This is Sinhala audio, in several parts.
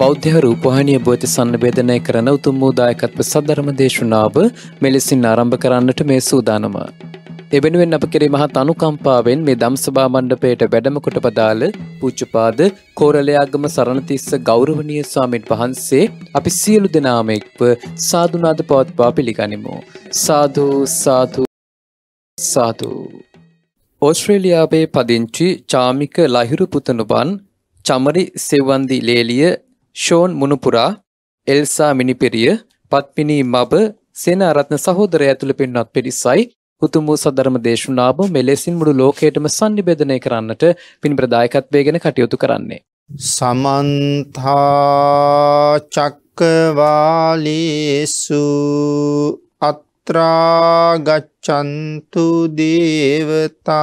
බෞද්ධ රූපහානිය බෝති සන්නභේදනය කරන උතුම් වූදායකත්ව සද්ධරම දේශනාව මෙලෙසින් ආරම්භ කරන්නට මේ සූදානම. එබෙනුවෙන් අප කෙරේ මහත් අනුකම්පාවෙන් මේ දම්සභා මණ්ඩපයට වැඩමකොට පදාළ පුච්චපාද කෝරලයාගම සරණතිස්ස ගෞරවනය ස්වාමීන් වහන්සේ අපි සියලු දෙනාමෙක්ව සාධනාද පවත්වා පිළිගනිමු. සාධූ සාධූ සාධූ. ඕස්ට්‍රේලියාවේ පදිංචි චාමික ලහිරු පුතනුබන් චමරි සෙවන්දි ලේලිය ෂෝන් මුණුපුරා එල්සා මිනිපෙරිය පත්මිනී මබ සේනාරත්න සහෝදර ඇතුළ පෙන්වත් පිරිසයි උතුම් වූ සධර්ම දේශනාව මෙලෙසින් මුළු ලෝකයටම සන්නිබේධනය කරන්නට පින් ප්‍රදායකත්වය ගැන කටයුතු කරන්නේ. සමන්තාචක්කවාලේසු අත්‍රාගච්චන්තු දේවතා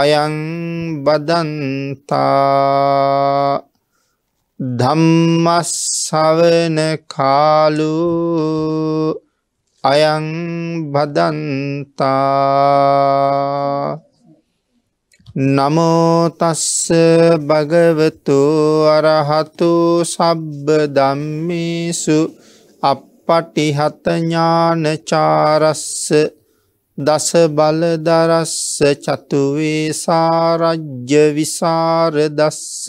අයං බදන්තා ධම්මස්සවන කාලු අයං බදන්තා නමෝතස්ස භගවතු අරහතු සබ්බ දම්මිසු අපපටිහත ඥානචාරස්ස දස බලදරස්ස චතුවේ සාරජ්‍ය විසාර දස්ස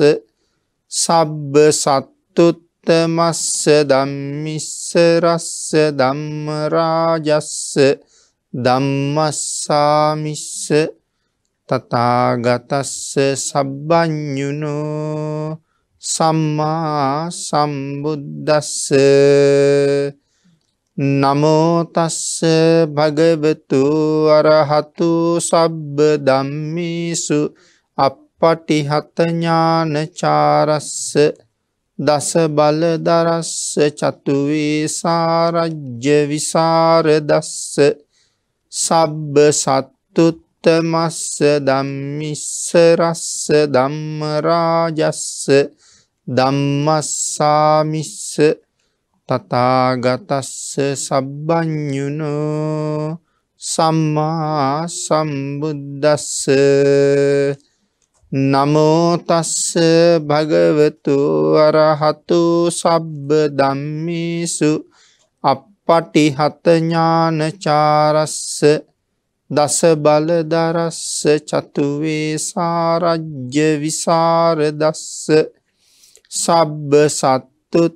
සබ්බ සත්තුත්තමස්ස දම්මිස්ස රස්ස ධම්මරාජස්ස දම්මස්සාමිස්ස තතාගතස්ස සබ්බ්ඥුනෝ සම්මා සම්බුද්දස්ස නමෝතස්ස භගවතු අරහතු සබ්බ දම්මිසු අපපටිහතඥානචාරස්ස දස බලදරස්ස චතුවේ සාරජ්‍ය විසාරදස්ස සබ්බ සත්තුත්තමස්ස දම්මිස්සරස්ස ධම්මරාජස්ස දම්මස්සාමිස්ස තතාගතස්ස සබ්බ්ඥුණෝ සම්මා සම්බුද්දස්ස නමෝතස්ස භගවතු අරහතු සබ්බ දම්මිසු අපපටි හතඥානචාරස්ස දස බලදරස්ස චතුවේ සාරජ්‍ය විසාරදස්ස සබ්බ සත්තුත්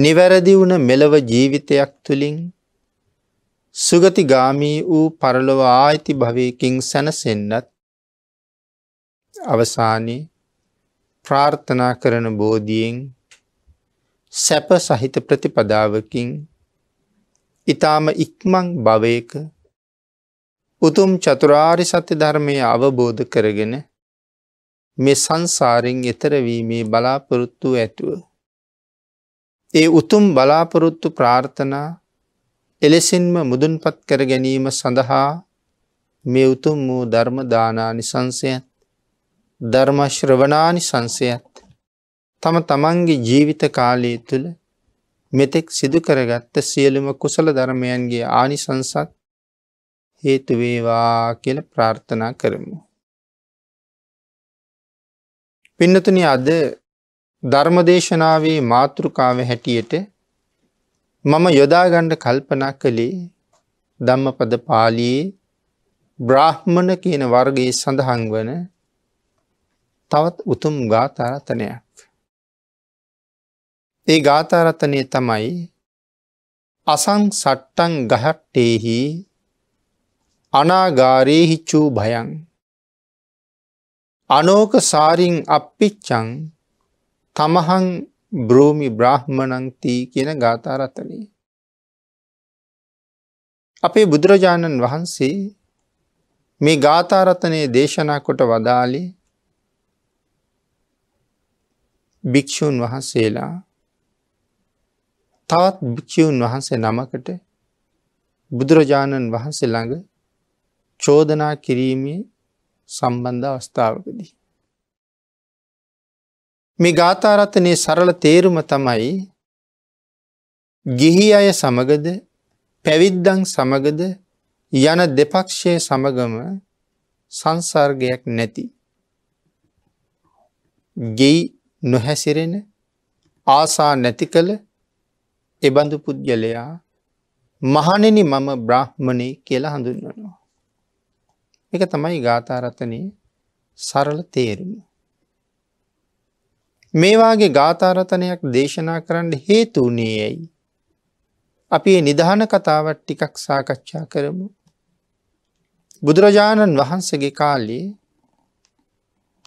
නිවැරදි වුණ මෙලව ජීවිතයක් තුළින් සුගතිගාමී වූ පරලොව ආයිති භවයකින් සැනසෙන්නත් අවසානයේ ප්‍රාර්ථනා කරන බෝධියෙන් සැප සහිත ප්‍රතිපදාවකින් ඊ타ම ඉක්මන් භවයක උතුම් චතුරාරි සත්‍ය ධර්මය අවබෝධ කරගෙන මේ සංසාරෙන් එතර වීමේ බලාපොරොත්තු ඇතුව ඒ උතුම් බලාපොරොත්තු ප්‍රාර්ථනා එලෙසින්ම මුදුන්පත් කර ගැනීම සඳහා මේ උතුම් වූ ධර්මදානානි සංසයත් ධර්මශ්‍රවනානි සංසයත් තම තමන්ගේ ජීවිත කාලය තුළ මෙතෙක් සිදුකරගත්ත සියලුම කුසල ධර්මයන්ගේ ආනිසංසත් හේතුවේවා කියල ප්‍රාර්ථනා කරමු. පින්නතුනි අද ධර්මදේශනාවේ මාතෘකාව හැටියට මම යොදාගණ්ඩ කල්පනා කළේ ධම්මපද පාලියේ බ්‍රාහ්මණ කියන වර්ගයේ සඳහන් වන තවත් උතුම් ගාතාරතනයක්. ඒ ගාතාරතනය තමයි අසං සට්ටන් ගහට්ටේහි අනාගාරයහිච්චූ භයන්. අනෝක සාරිං අප්පිච්චං තමහං බ්‍රෝමි බ්‍රාහ්මණංතිී කියන ගාථාරත්තනී. අපේ බුදුරජාණන් වහන්සේ මේ ගාථාරතනයේ දේශනා කොට වදාලි භික්‍ෂූන් වහන්සේලා තවත් භික්‍ෂූන් වහන්සේ නමකට බුදුරජාණන් වහන්සේ ළඟ චෝදනා කිරීමේ සම්බන්ධ අවස්ථාවකදී. මේ ගාථාරත්නය සරල තේරුම තමයි ගිහි අය සමගද පැවිද්දං සමගද යන දෙපක්ෂය සමගම සංසර්ගයක් නැති. ගෙයි නොහැසිරෙන ආසා නැති කළ එබඳු පුද්ගලයා මහනෙනි මම බ්‍රහ්මණය කියලා හඳුන්වනවා. එක තමයි ගාථාරතනය සරල තේරුම. මේවාගේ ගාථාරතනයක් දේශනා කරන්න හේතුනේ ඇයි. අපි නිධාන කතාවත් ටිකක් සාකච්ඡා කරමු. බුදුරජාණන් වහන්සගේ කාලයේ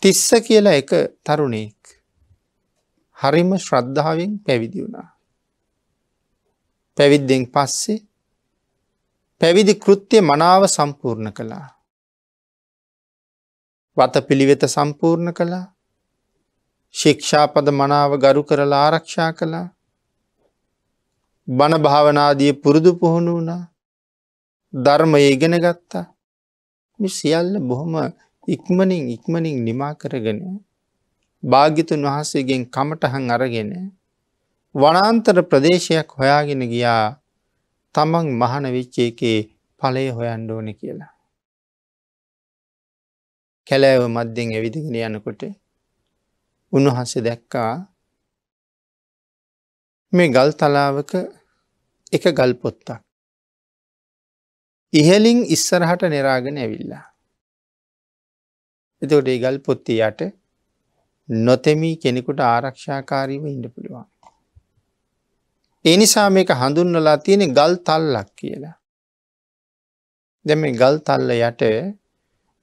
තිස්ස කියලා එක තරුණෙක් හරිම ශ්‍රද්ධාවෙන් පැවිදි වුණා. පැවිද්දෙන් පස්සේ පැවිදි කෘත්‍යය මනාව සම්පූර්ණ කළා. වත පිළිවෙත සම්පූර්ණ කළා ශික්ෂාපද මනාව ගරු කරලා ආරක්ෂා කළා. බණ භාවනාදිය පුරුදු පුහුණු වුණා. ධර්මය ඉගෙන ගත්තා. මේ සියල්ල බොහොම ඉක්මනින් ඉක්මනින් නිමා කරගෙන භාග්‍යතුන් වහන්සේගෙන් කමටහන් අරගෙන වනාන්තර ප්‍රදේශයක් හොයාගෙන ගියා තමන් මහන වෙච්ච එකේ ඵලය හොයන්න ඕනේ කියලා. කැලෑව මැද්දෙන් ඇවිදගෙන යනකොට උන්වහන්සේ දැක්කා මේ ගල් තලාවක එක ගල්පොත්තක්. ඉහලින් ඉස්සරහට නෙරාගෙන ඇවිල්ලා. එතකොට ඒ ගල් පොත්තියට නොතෙමී කෙනෙකුට ආරක්ෂාකාරීව ඉඩ පුළුවන්. ඒ නිසා මේක හඳුන්නලා තියෙන ගල් තල්ලක් කියලා. දැම ගල් තල්ල යට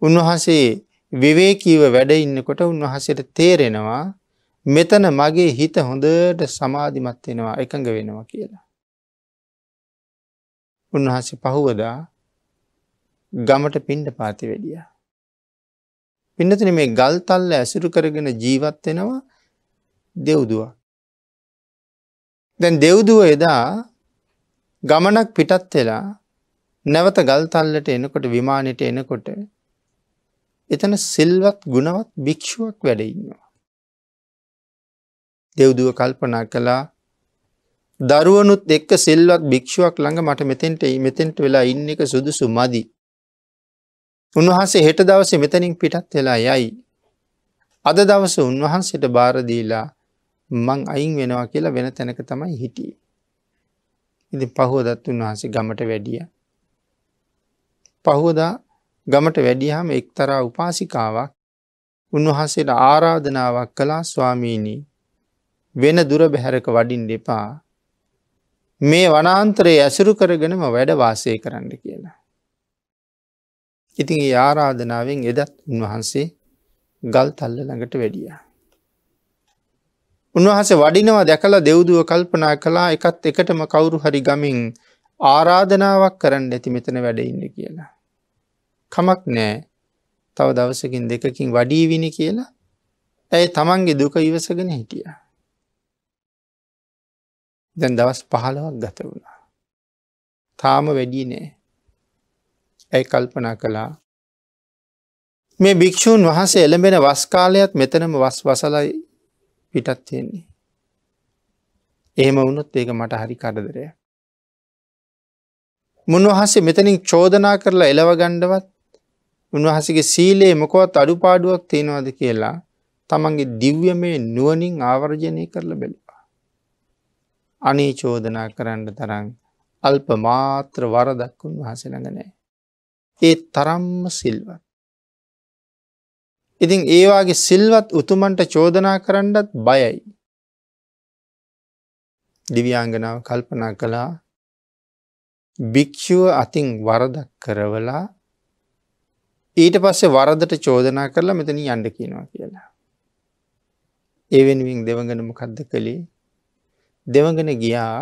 උන්වහන්සේ විවේකීව වැඩ ඉන්නකොට උන්වහන්සේට තේරෙනවා මෙතන මගේ හිත හොඳට සමාධිමත් වෙනවා එකඟ වෙනවා කියලා. උන්වහන්සේ පහුවදා ගමට පින්ඩ පාති වැඩිය. පින්නතින මේ ගල් තල්ල ඇසුරු කරගෙන ජීවත් වෙනවා දෙව්දුව. දැන් දෙව්දුව එදා ගමනක් පිටත් වෙලා නැවත ගල්තල්ලට එනකොට විමානයට එනකොට එතන සිල්වත් ගුණවත් භික්‍ෂුවක් වැඩ ඉන්නවා. දෙව්දුව කල්පනා කළා දරුවනුත් එක්ක සිල්වත් භික්‍ෂුවක් ළඟ මට මෙතෙන්ට මෙතෙන්ට වෙලා ඉන්න එක සුදුසු මදි. උන්වහන්සේ හෙට දවස මෙතනින් පිටත් වෙලා යයි. අද දවස උන්වහන්සට බාරදීලා මං අයින් වෙනවා කියලා වෙන තැනක තමයි හිටිය. ඉති පහුවදත් උන්වහන්සේ ගමට වැඩිය. පහුවදා ගමට වැඩියහම එක්තරා උපාසිකාවක් උන්වහන්සේට ආරාධනාවක් කළා ස්වාමීණී වෙන දුර බැහැරක වඩින් දෙපා මේ වනාන්තරයේ ඇසුරු කරගෙනම වැඩවාසය කරන්න කියලා. ඉතින් ආරාධනාවෙන් එදත් උන්වහන්සේ ගල් තල්ල ළඟට වැඩිය. උන්වහස වඩිනවා දැකළ දෙව්දුව කල්පනා කලා එකත් එකටම කවුරු හරි ගමින් ආරාධනාවක් කරන්න ඇති මෙතන වැඩඉන්න කියලා. කමක් නෑ තව දවසකින් දෙකකින් වඩීවිනි කියලා ඇය තමන්ගේ දුක ඉවසගෙන හිටිය. දැන් දවස් පහළවක් ගත වුණා. තාම වැඩී නෑ ඇයි කල්පනා කළා මේ භික්‍ෂූන් වහන්සේ එළඹෙන වස්කාලයත් මෙතනම වස් වසලයි පිටත් තියෙන්නේ. එහෙම වුණොත් ඒක මට හරි කරදරය. මුන්වහන්සේ මෙතනින් චෝදනා කරලා එලවගණ්ඩවත් උන්වහසගේ සීලයේ මොකවත් අඩුපාඩුවක් තියෙනවාද කියලා තමන්ගේ දිව්‍යමය නුවනින් ආවර්ජනය කරල බැලවා. අනේ චෝදනා කරන්න තරන් අල්ප මාත්‍ර වරදක්කුන් වහසළඟනෑ. ඒ තරම්ම සිල්වත්. ඉතින් ඒවාගේ සිල්වත් උතුමන්ට චෝදනා කරන්නත් බයයි. දිවියංගනාව කල්පනා කළා භික්‍ෂුව අතින් වරදක් කරවලා ඊට පස්සේ වරදට චෝදනා කරලා මෙතන යන්න කියනවා කියලා. එවෙනුවෙන් දෙවගෙන මොකක්ද කළේ දෙවගෙන ගියා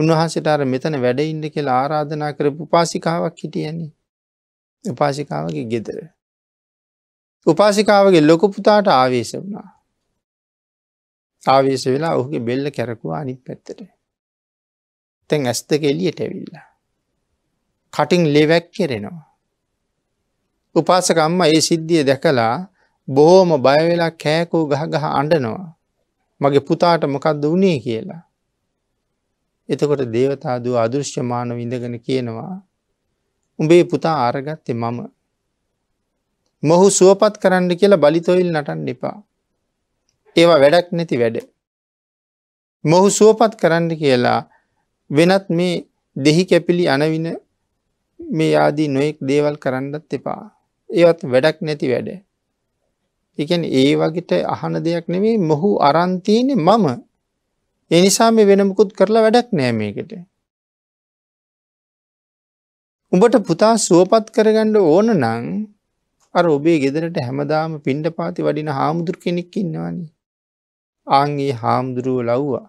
උන්වහන්සට අර මෙතන වැඩඉන්න කියලා ආරාධනා කර උපාසිකාවක් හිටියන්නේ. උපාසිකාවගේ ගෙදර. උපාසිකාවගේ ලොකපුතාට ආවේශ වුණා. ආවේශ වෙලා ඔහුගේ බෙල්ල කැරකුවා අනිත් පැත්තට. තැන් ඇස්ත කෙලියට ඇවිල්ලා. කටින් ලෙවැක් කෙරෙනවා. උපාසක අම්මා ඒ සිද්ධිය දැකලා බොහෝම බයවෙලා කෑකෝ ගහ ගහ අඬනවා. මගේ පුතාට මොකක්ද වනේ කියලා. එතකොට දේවතාදුව අදෘශ්‍යමාන විඳගෙන කියනවා. උඹේ පුතා අරගත්තේ මම. මොහු සුවපත් කරන්න කියලා බලිතොයිල් නටන් එපා. ඒවා වැඩක් නැති වැඩ. මොහු සුවපත් කරන්න කියලා වෙනත් මේ දෙහි කැපිලි අනවින මේ ආදී නොයෙක් දේවල් කරන්නත් එපා. ඒත් වැඩක් නැති වැඩ. එකන් ඒ වගේට අහන දෙයක් නෙමේ මොහු අරන්තියනෙ මම එනිසා මේ වෙනමකුත් කරලා වැඩක් නෑමේකට. උඹට පුතා සුවපත් කරගණ්ඩ ඕන නං අර ඔබේ ගෙදරට හැමදාම පින්ඩ පාති වඩින හාමුදුර කෙනෙක් ඉන්නවනි. ආන්ගේ හාමුදුරුව ලව්වා.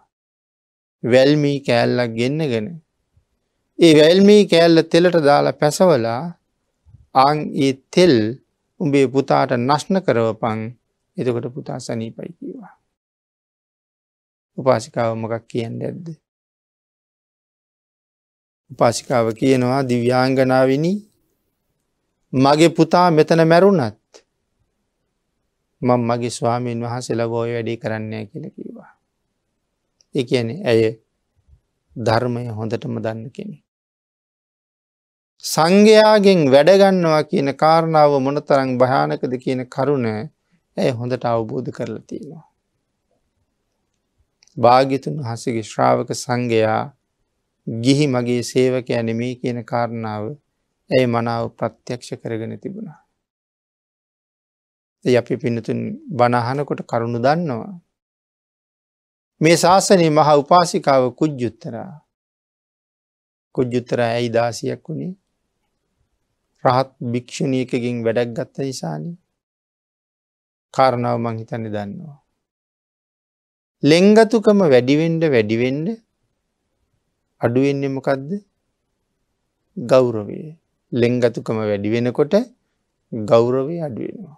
වැල්මී කෑල්ලක් ගෙන්න්නගෙන. ඒ වැල්මී කෑල්ල තෙලට දාලා පැසවලා ආං ඒ තෙල් උඹේ පුතාට නශ්න කරවපං එතකොට පුතා සනීපයි කිවා. උපාසිකාව මොකක් කියන්න ඇද්ද. උපාසිකාව කියනවා දිව්‍යාංගනාවනි මගේ පුතා මෙතන මැරුණත් මං මගේ ස්වාමීන් වහසෙල බෝය වැඩි කරන්නේ කියල කිවා. එක ඇය ධර්මය හොඳටම දන්න කෙනෙ. සංඝයාගෙන් වැඩගන්නවා කියන කාරණාව මොනතරං භයානකද කියන කරුණ ඇය හොඳට අවබෝධ කරලා තියෙනවා. භාගිතුන් හසගේ ශ්‍රාවක සංඝයා ගිහි මගේ සේවක ඇනෙමේ කියන කාරණාව ඇය මනාව ප්‍රත්‍යක්ෂ කරගෙන තිබුණා. අපි පිනතුන් බණහනකොට කරුණු දන්නවා. මේ ශාසනය මහා උපාසිකාව කුජ්ජුත්තරා කුජ්ජුත්තරා ඇයි දාසියක් වුණේ රහත් භික්‍ෂණයකගින් වැඩක් ගත්ත නිසානි කාරණාව මං හිතන්න දන්නවා. ලෙංගතුකම වැඩිවෙන්ඩ වැඩිවෙන්ඩ අඩුවෙන්නෙමකක්ද ගෞරවේ ලෙංගතුකම වැඩිවෙනකොට ගෞරවේ අඩුවෙනවා.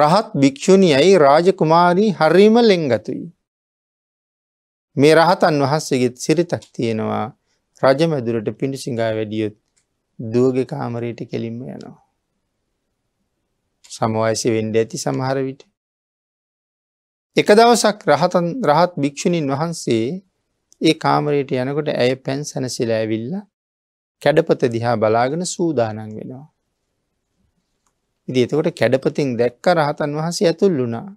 රහත් භික්‍ෂුණියයි රාජකුමාරී හරීම ලෙංගතුයි. මේ රහතන් වහන්සේගෙත් සිරිතක් තියෙනවා රජමැදුරට පිණිසිංහා වැඩියොත් දුවගේ කාමරයට කෙලින්ම යනවා. සමවයසි වෙන්ඩ ඇති සමහර විට. එක දවසක් රහතන් රහත් භික්‍ෂුණීන් වහන්සේ ඒ කාමරයට යනකොට ඇය පැන් සැනසිල ඇවිල්ල කැඩපත දිහා බලාගෙන සූදානන් වෙනවා. ඉදි එතකොට කැඩපතින් දැක්ක රහතන් වහන්සේ ඇතුල් වුණා.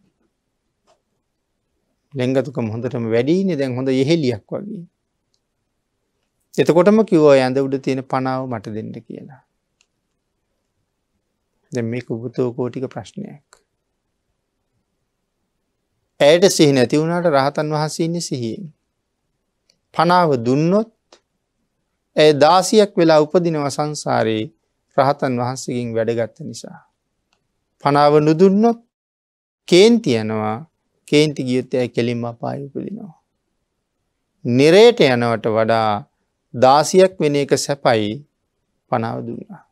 ලෙංගතුකම හොඳටම වැඩීන දැන් හොඳ යෙහෙලියක් වගේ. එතකොටම කිව්ව ඇඳ උඩ තියෙන පනාව මට දෙන්න කියලා. දැ මේ කුබුතෝ කෝටික ප්‍රශ්නයක්. ඇයට සිහි නැති වුණට රහතන් වහන්සේන්න සිහියෙන්. පනාව දුන්නොත් ඇය දාසියක් වෙලා උපදිනව සංසාරයේ රහතන් වහන්සකින් වැඩගත්ත නිසා. පනාව නුදුන්නොත් කේන්ති යනවා කේන්ති ගියොත් ඇය කෙලින්ම අපායුපදිනවා. නිරේට යනවට වඩා දාසියක් වෙන එක සැපයි පනාව දුන්නා.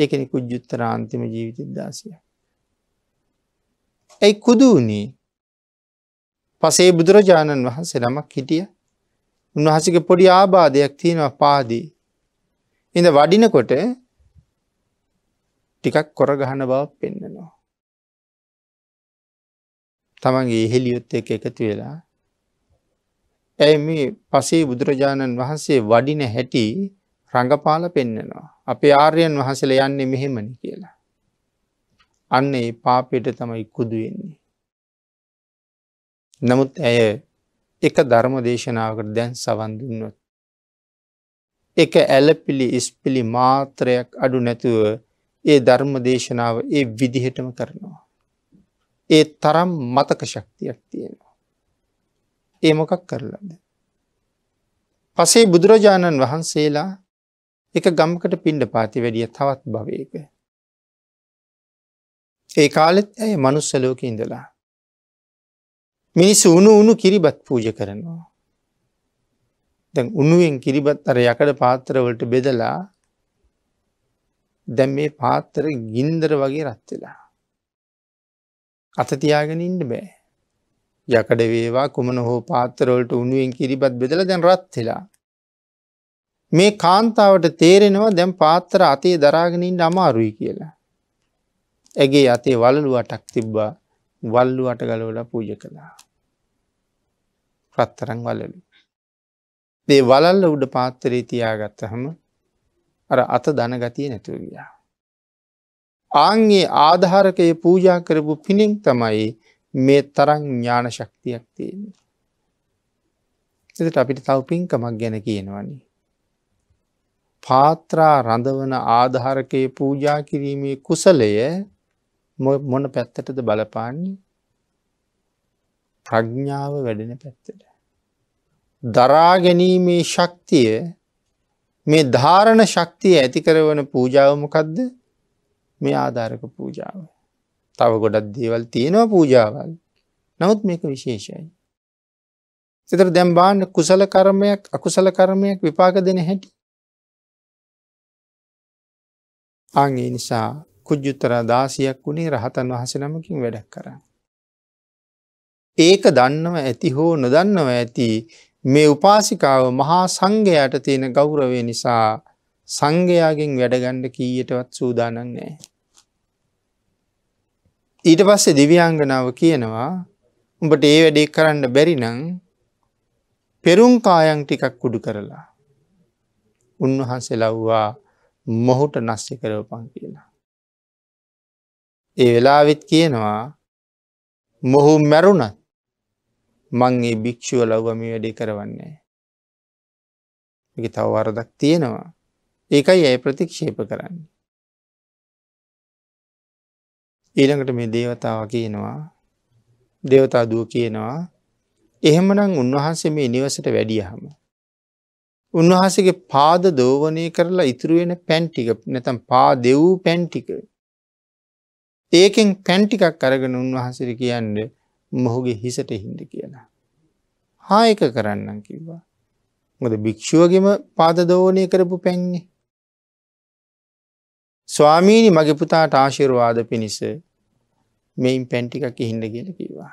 ඒකෙනෙ කුජ්ජුත්තරාන්තිම ජීවිත දාසිය. ඇයි කුදු වුණේ පසේ බුදුරජාණන් වහන්සේ ළමක් හිටිය උන්වහසික පොඩි ආබාධයක් තියෙනවා පාදී. එඳ වඩිනකොට ටිකක් කොර ගහන බව පෙන්න්නනවා. තමන්ගේ ඉහෙලියොත් එක එකතු වෙලා ඇය මේ පසේ බුදුරජාණන් වහන්සේ වඩින හැටි රඟපාල පෙන්න්නනවා. අපේ ආර්යන් වහසල යන්නේ මෙහෙමනි කියලා. අන්න ඒ පාපයට තමයි කුදුවෙන්නේ. නමුත් ඇය එක ධර්ම දේශනාවකට දැන් සවන්දුන්නොත්. එක ඇලපිලි ඉස්පිලි මාත්‍රයක් අඩු නැතුව ඒ ධර්ම දේශනාව ඒ විදිහටම කරනවා. ඒ තරම් මතක ශක්තියක් තියෙනවා. ඒ මොකක් කරලාද. පසේ බුදුරජාණන් වහන්සේලා එක ගම්කට පිණ්ඩ පාති වැඩිය තවත් භවයක. ඒ කාලෙත් ඇය මනුස්සලෝක ඉඳලා. මිනිස්සු උුණු උුණු කිරිබත් පූජ කරනවා. දැන් උනුවෙන් කිරිබත් අර යකඩ පාත්‍රවලට බෙදලා දැම් මේ පාත්තර ගින්දර වගේ රත්වෙලා. අතතියාගෙන ඉන්න බෑ. යකඩ වේවා කුමන හෝ පාත්තරවලට උනුවෙන් කිරිබත් බෙදල දැන් රත්වෙලා. මේ කාන්තාවට තේරෙනවා දැම් පාත්තර අතේ දරාගෙනින් අමාරුයි කියලා. ඇගේ අතේ වලලු අටක් තිබ්බා වල්ලු අට ගලවල පූජ කළා. ප්‍රත්තරං වලලු. දේ වලල්ල උඩ පාත්තරේ තියාගත්තහම අර අත දනගතිය නැතුව ගියා. ආංගේ ආධාරකය පූජා කරපු පිනෙක් තමයි මේ තරං ඥාන ශක්තියක් තියෙන. එදට අපිට තවපින්කමක් ගැන කියනවන්නේ. පාත්‍රා රඳවන ආධාරකයේ පූජා කිරීමේ කුසලය මොන පැත්තටද බලපාන්නේ ප්‍රඥ්ඥාව වැඩෙන පැත්තට. දරාගැනීමේ ශක්තිය මේ ධාරණ ශක්තිය ඇතිකරවන පූජාවමකදද මේ ආධාරක පූජාව. තව ගොඩක් දේවල් තියෙනවා පූජාවල් නමුත් මේක විශේෂයි. සිතර දැම් බාන්න කුසල කර්මයක් අකුසල කර්මයක් විපාක දෙන හැටි. අංගේ නිසා කුජ්ජුත්තර දාසියක් වුණේ රහතන් වහසනමකින් වැඩක් කර. ඒක දන්නව ඇති හෝ නොදන්නව ඇති මේ උපාසිකාව මහා සංඝයාට තියෙන ගෞරවේ නිසා සංඝයාගෙන් වැඩගණ්ඩ කීයටවත් සූදානන් නෑ. ඊට පස්සේ දිවියංගනාව කියනවා උඹට ඒ වැඩේ කරන්න බැරිනං පෙරුම් කායන් ටිකක් කුඩු කරලා. උන්වහන්සේ ලව්වා මොහුට නස්්‍ය කරවපන් කියලා. ඒ වෙලාවිත් කියනවා මොහු මැරුණත් මං ඒ භික්‍ෂුව ලව්වමි වැඩි කරවන්නේ. එක තව වරදක් තියෙනවා ඒකයි ඇය ප්‍රතික්ෂේප කරන්නේ. ඊළඟට මේ දේවතාව කියනවා දෙවතා දුව කියනවා එහෙමනම් උන්වහන්සේ මේ නිවසට වැඩියහම. උන්වහන්සේගේ පාද දෝවනය කරලා ඉතුරුවෙන පැන්ටික නැතම් පා දෙවූ පැන්ටික. ඒකෙන් පැන්ටිකක් අරගෙන උන්වහන්සිර කියන්න මොහුගේ හිසට හින්ද කියලා. හායක කරන්න කිව්වා. මොද භික්‍ෂුවගේම පාද දෝවනය කරපු පැන්නේ. ස්වාමීණි මගේ පුතාට ආශිරවාද පිණිස මෙයින් පැන්ටිකක් එහින්ඩ කියල කිවා.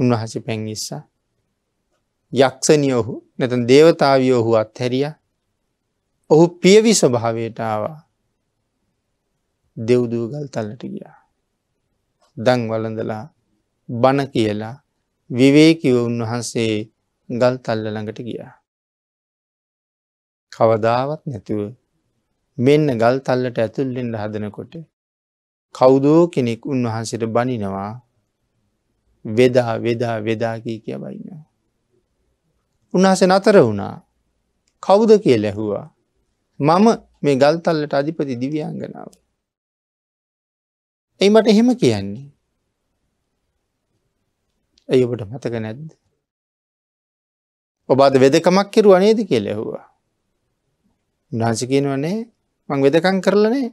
උන්වහස පැංගිස්සා යක්ෂණියොහු නැතන් දේවතාවියෝහු අත්හැරිය ඔහු පියවි ස්වභාවයට ආවා දෙව්දූගල් තලට ගියා. දං වලඳලා බණ කියලා විවේකිව උන්වහන්සේ ගල් තල්ල ළඟට ගියා. කවදාවත් නැතුව මෙන්න ගල් තල්ලට ඇතුල්ලෙන්ට හදනකොට කෞුදෝ කෙනෙක් උන්වහන්සට බනිනවා වෙදා වෙදා වෙදාකී කිය බයිනවා. උන්හස නතර වුණා කෞුද කිය ලැහුවා මම මේ ගල්තල්ලට අධිපති දිවියංගනාව. එයි මට එහෙම කියන්නේ. ඇයි ඔබට මතක නැද්ද. ඔබාද වෙදකමක් කෙරුව නේද කිය ලැහුවා. උනාස කියනවනේ මං වෙදකං කරලනේ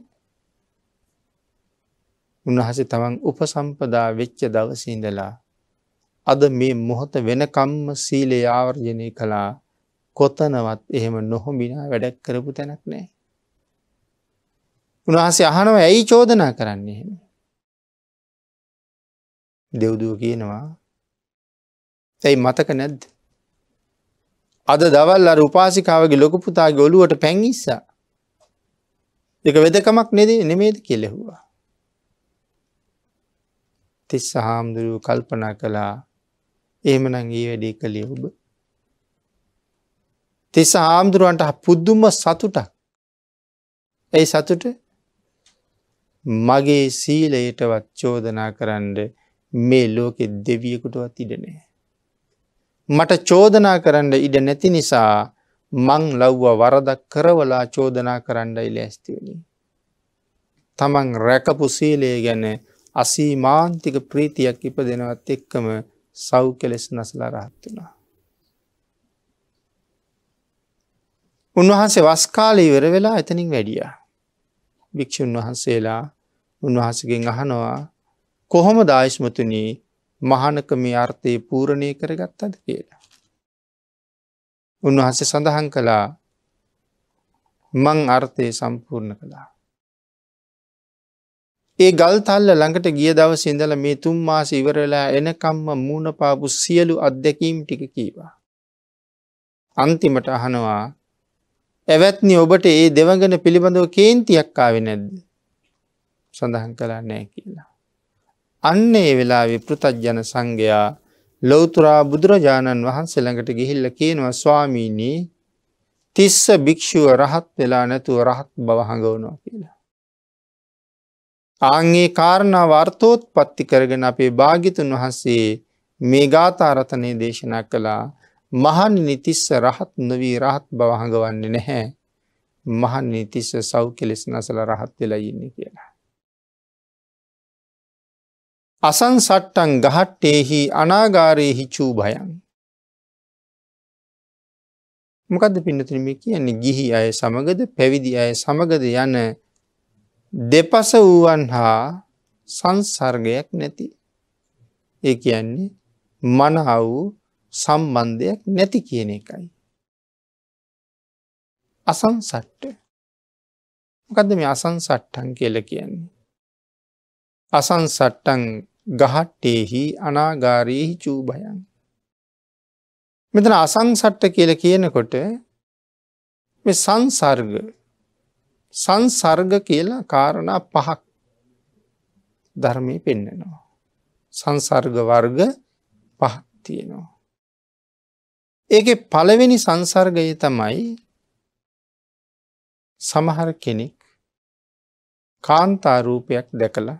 උන්වහස තමන් උපසම්පදා වෙච්ච දවසීඳලා. අද මේ මොහොත වෙනකම්ම සීලේ ආවර්ජනය කළා කොතනවත් එහෙම නොහොමිනා වැඩක් කරපු තැනක් නෑ. උන්වහසේ අහනව ඇයි චෝදනා කරන්නේ එහෙම. දෙව්දුව කියනවා ඇයි මතක නැද්ද. අද දවල් අර උපාසිකාවගේ ලොකපුතාගේ ඔලුවට පැංගිස්සා. එක වෙදකමක් නෙද නෙමේද කෙලෙහුවා. තිස්ස හාමුදුරුව කල්පනා කළා ඒමනං ඒ වැඩේ කළේ ඔබ. තිස්ස හාමුදුරුවන්ට පුද්දුම සතුටක් ඇයි සතුට මගේ සීලයටවත් චෝදනා කරන්න මේ ලෝකෙ දෙවියකුටවත් ඉඩනෑ. මට චෝදනා කරන්න ඉඩ නැති නිසා මං ලව්ව වරදක් කරවලා චෝදනා කරන්නයි ලැස්තිවනි. තමන් රැකපු සීලය ගැන අසීමාන්තික ප්‍රීතියක් ඉප දෙනවත් එක්කම සෞ කෙලෙස් නසල රහත් වුණා. උන්වහන්සේ වස්කාලීවර වෙලා එතනින් වැඩිය. භික්‍ෂූන් වහන්සේලා උන්වහන්සගෙන් අහනවා කොහොම දායිශ්මතුනී මහනක මේ අර්ථය පූරණය කරගත් අද කියලා. උන්වහන්සේ සඳහන් කළා මං අර්ථය සම්පූර්ණ කළා. ඒ ගල්තල්ල ළඟට ගිය දවස් ඉඳලා මේ තුන් මාස ඉවර වෙලා එනකම්ම මූණ පාපු සියලු අත්දැකීම් ටික කීවා. අන්තිමට අහනවා ඇවැත්නි ඔබට ඒ දෙවඟන පිළිබඳව කේන්තියක් ආවෙ නැද්ද සඳහන් කලා නෑ කියලා. අන්න ඒ වෙලාවෙ පෘතජ්ජන සංඝයා ලොවතුරා බුදුරජාණන් වහන්සේළඟට ගිහිල්ල කියනවා ස්වාමීනී තිස්ස භික්‍ෂුව රහත් වෙලා නැතුව රහත් බව හඟවනවා කියලා. ආංගේ කාරණාව අර්ථෝත් පත්ති කරගෙන අපේ භාගිතුන් වහන්සේ මේ ගාථාරථනය දේශනා කළා මහන් නිතිස්ස රහත් නොවී රහත් බවහඟවන්නේ නැහැ. මහන් නිතිස්ස සෞ කෙලෙස් නසල රහත් වෙලා ඉන්න කියලා. අසන් සට්ටන් ගහට්ටේහි අනාගාරයෙහි චූ භයන්. මොකද පින්නතුනම කියන්නේ ගිහි අය සමගද පැවිදි අය සමගද යන දෙපස වූවන් හා සංසර්ගයක් නැති ඒ කියන්නේ මනහ වූ සම්බන්ධයක් නැති කියන එකයි. අසංසට්ට මොකද මේ අසංසට්ටන් කියල කියන්නේ. අසංසට්ටන් ගහට්ටේහි අනාගාරයෙහි චූභයන්. මෙතන අසංසට්ට කියල කියනකොට මේ සංසර්ග සංසර්ග කියලා කාරණා පහක් ධර්මය පෙන්නෙනවා. සංසර්ග වර්ග පහක් තියෙනවා. ඒක පළවෙනි සංසර්ගය තමයි සමහර කෙනෙක් කාන්තා රූපයක් දැකලා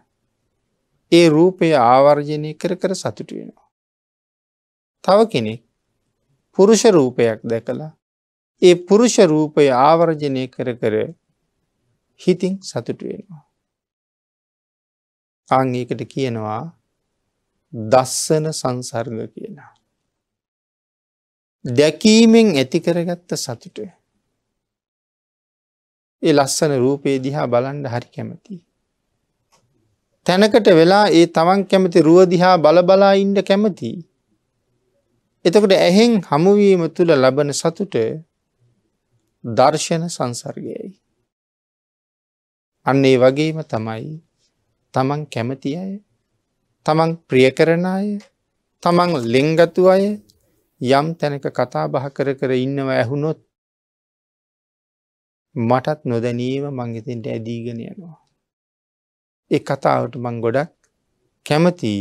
ඒ රූපය ආවර්ජනය කර කර සතුට වෙනවා. තව කෙනෙක් පුරුෂ රූපයක් දැකලා ඒ පුරුෂ රූපය ආවර්ජනය කර කර හිතින් සතුටු වෙනවා. අං ඒකට කියනවා දස්සන සංසර්ග කියලා. දැකීමෙන් ඇති කරගත්ත සතුට. ඒ ලස්සන රූපයේ දිහා බලන්ඩ හරි කැමති. තැනකට වෙලා ඒ තමන් කැමති රුව දිහා බලබලා ඉන්ඩ කැමති. එතකට ඇහෙන් හමුවීම තුළ ලබන සතුට දර්ශන සංසර්ගයයි. අන්නේ වගේම තමයි තමන් කැමති අය තමන් ප්‍රිය කරන අය තමන් ලෙංගතු අය යම් තැනක කතා බහ කර කර ඉන්නව ඇහුනොත් මටත් නොදැනීම මංගෙතෙන්ට ඇදීගෙන යනවා. එ කතාවට මං ගොඩක් කැමති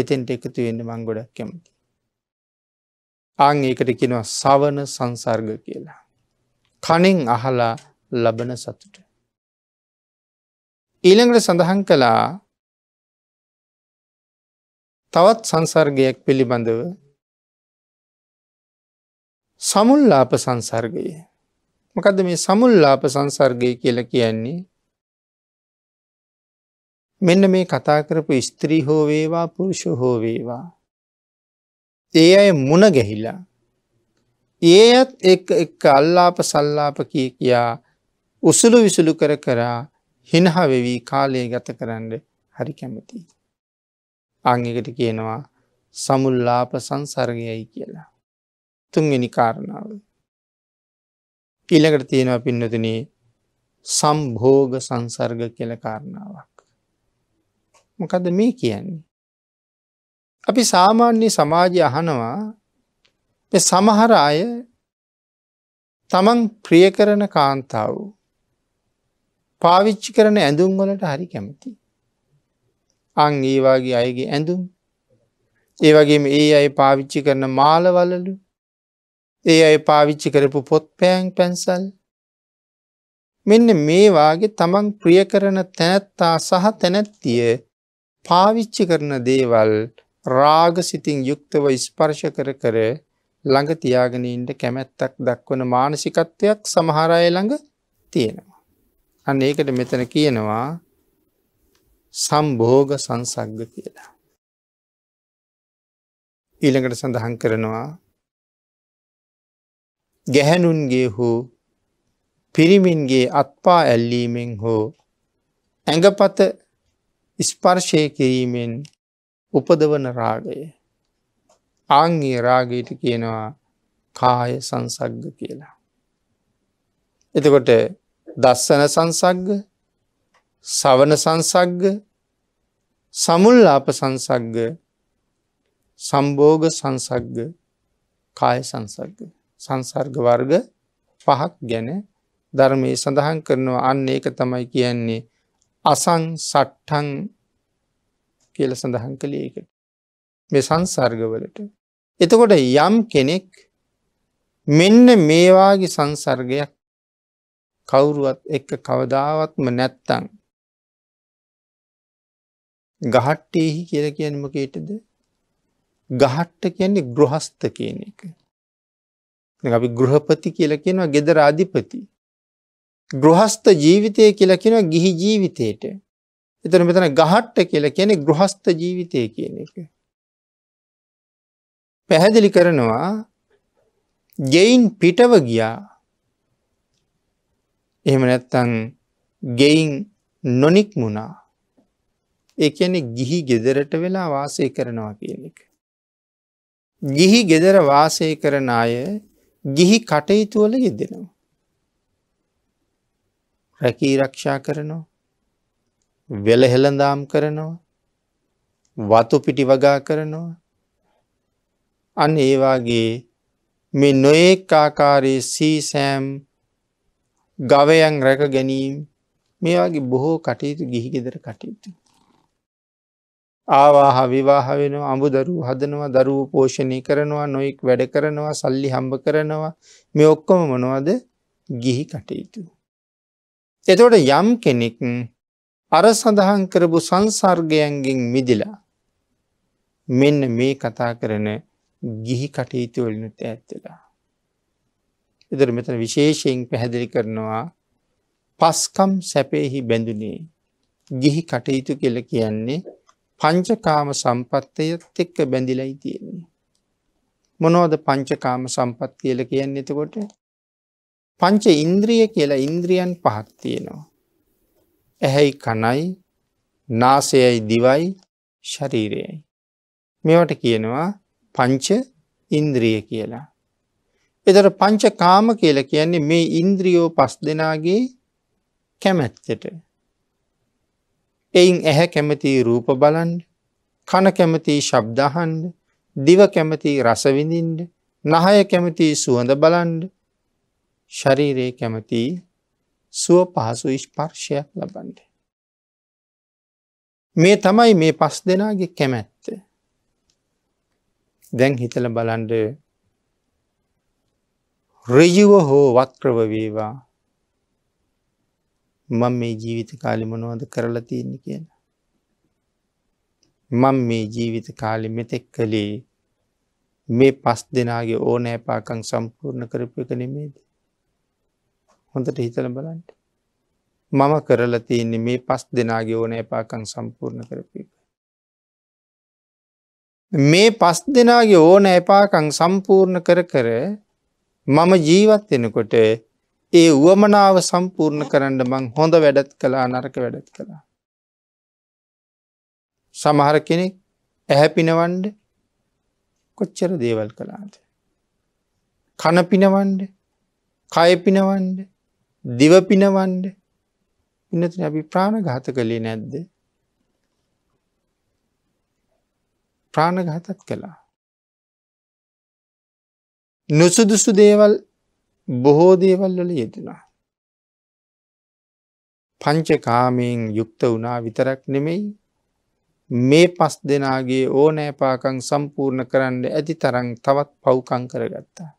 එතෙන්ට එකතු වෙන්න මං ගොඩක් කැමති. ආං ඒකට කෙනවා සවන සංසර්ග කියලා. කනෙන් අහලා ලබන සතුට. ඊළඟට සඳහන් කළා තවත් සංසර්ගයක් පිළිබඳව සමුල්ලාප සංසර්ගය මකද මේ සමුල්ලාප සංසර්ගය කියලා කියන්නේ මෙන්න මේ කතා කරපු ස්ත්‍රී හෝ වේවා පුරුෂ හෝ වේවා ඒ අය මුණ ගැහිලා ඒත් එක් අල්ලාප සල්ලාප කිය කියා උසුළු විසුළු කර කරා හිනහවෙවී කාලය ගත කරන්න හරි කැමති. අංගකට කියනවා සමුල්ලාප සංසර්ගයයි කියලා. තුන්වෙනි කාරණාව. ඊළකට තියෙනවා පින්නතිනේ සම්භෝග සංසර්ග කියල කාරණාවක්. මොකද මේ කියන්නේ. අපි සාමාන්‍ය සමාජය අහනවා සමහර අය තමන් ප්‍රිය කරන කාන්තාව පාවිච්චි කරන ඇඳුම් වලට හරි කැමති. අං ඒවාගේ අයගේ ඇඳුම් ඒවගේම ඒ අය පාවිච්චි කරන මාලවලලු ඒ අය පාවිච්චි කරපු පොත් පෑන් පැන්සල් මෙන්න මේවාගේ තමන් ප්‍රිය කරන තැනැත්තා සහ තැනැත්තිය පාවිච්චි කරන දේවල් රාග සිතින් යුක්තව ඉස්පර්ශ කර කර ළඟ තියාගෙනීන්ට කැමැත්තක් දක්වන මානසිකත්වයක් සමහරය ළඟ තියෙනවා. අන්න ඒකට මෙතන කියනවා සම්භෝග සංසග්ග කියලා. ඊළඟට සඳහන් කරනවා ගැහැනුන්ගේ හෝ පිරිමින්ගේ අත්පා ඇල්ලීමෙන් හෝ ඇඟපත ස්පර්ශය කිරීමෙන් උපදවන රාගය ආංගේ රාගයට කියනවා කාය සංසග්ග කියලා. එතකොට දස්සන සංසග්ග සවන සංසග්ග සමුල්ලාප සංසග්ග සම්බෝග සංසග්ග කාය සංසග්ග සංසර්ග වර්ග පහක් ගැන ධර්මය සඳහන් කරනවා අන්න ඒක තමයි කියන්නේ අසං සට්ටන් කියල සඳහන් කළ ඒකට මේ සංසර්ගවලට එතකොට යම් කෙනෙක් මෙන්න මේවාගේ සංසර්ගයක් කවුරුවත් එක්ක කවදාවත්ම නැත්තං. ගහට්ටේහි කියර කියනමකේටද ගහට්ට කියන්නේ ගෘහස්ත කියන එක. අපි ගෘහපති කියල කියෙනවා ගෙදර අධිපති. ගෘහස්ත ජීවිතය කියල කියෙනවා ගිහි ජීවිතයට. එතන මෙතන ගහට්ට කියල කියනෙ ගෘහස්ත ජීවිතය කියන එක. පැහැදිලි කරනවා ගෙයින් පිටව ගියා එහෙම නැත්තන් ගෙයින් නොනික්මුණා ඒ කියන්නේ ගිහි ගෙදරට වෙලා වාසය කරනවා කියන එක. ගිහි ගෙදර වාසය කරන අය ගිහි කටයුතුවල යෙදෙනවා. රැකී රක්ෂා කරනවා වෙල හෙළඳාම් කරනවා වතු පිටි වගා කරනවා අන්න ඒවාගේ මේ නොඒක් ආකාරයේ සීසෑම් ගවයන් රැක ගැනීම් මේවාගේ බොහෝ කටයුතු ගිහිගෙදර කටයුතු. ආවාහ විවාහ වෙන අඹු දරු හදනවා දරුව පෝෂණය කරනවා නොයෙක් වැඩ කරනවා සල්ලි හම්බ කරනවා මේ ඔක්කොම මොනවද ගිහි කටයුතු. එතකොට යම් කෙනෙක් අර සඳහන් කරපු සංසර්ගයන්ගෙන් මිදිලා මෙන්න මේ කතා කරන ගිහි කටයුතු වලිනුට ඇත්වෙලා. එතර මෙතන විශේෂයෙන් පැහැදිලි කරනවා පස්කම් සැපයහි බැඳුනේ ගිහි කටයුතු කෙල කියන්නේ පංචකාම සම්පත්තයත් එක්ක බැඳිලයි තියෙන්නේ. මොනෝද පංචකාම සම්පත් කියල කියන්නේ එතකොට පංච ඉන්ද්‍රිය කියලා ඉන්ද්‍රියන් පහක් තියෙනවා. ඇහැයි කණයි නාසයයි දිවයි ශරීරයයි. මෙවට කියනවා පංච ඉන්ද්‍රිය කියලා. එතර පංච කාම කියල කියන්නේ මේ ඉන්ද්‍රියෝ පස් දෙනාගේ කැමැත්තට. එයින් ඇහැ කැමති රූප බලන්ඩ කන කැමති ශබ්දහන්ඩ දිව කැමති රසවිඳින්ඩ නහය කැමති සුවඳ බලන්ඩ ශරීරයේ කැමති සුව පහසු ඉෂ්පර්ශයක් ලබන්ඩ. මේ තමයි මේ පස් දෙනාගේ කැමැත්ත. දැන් හිතල බලන්ඩ රජුව හෝ වක්‍රව වේවා මම මේ ජීවිත කාලි මොනවද කරලා තියන්න කියන. මං මේ ජීවිත කාලි මෙතෙක් කළේ මේ පස් දෙනාගේ ඕනෑපාකං සම්පූර්ණ කරපය කළීමේද. හොඳට හිතල බලන්ට. මම කරලා තියන්නේ මේ පස් දෙනාගේ ඕනෑපාකං සම්පූර්ණ කරපය. මේ පස් දෙනාගේ ඕන එපාකං සම්පූර්ණ කර කර මම ජීවත් වෙනකොට ඒ වුවමනාව සම්පූර්ණ කරන්න මං හොඳ වැඩත් කලා නරක වැඩත් කළා. සමහර කෙනෙක් ඇහැපිනවන්ඩ කොච්චර දේවල් කලාද. කනපිනවන්ඩ කයපිනවන්ඩ දිවපිනවන්ඩ ඉන්නති අපි ප්‍රාණ ගාත කළේ නැද්ද. ප්‍රාණගහතත් කළා. නුසුදුසු දේවල් බොහෝ දේවල් වල යෙදනා. පංචකාමයෙන් යුක්ත වනා විතරක් නෙමෙයි මේ පස් දෙනාගේ ඕනෑපාකං සම්පූර්ණ කරන්න ඇති තරං තවත් පව්කං කරගත්තා.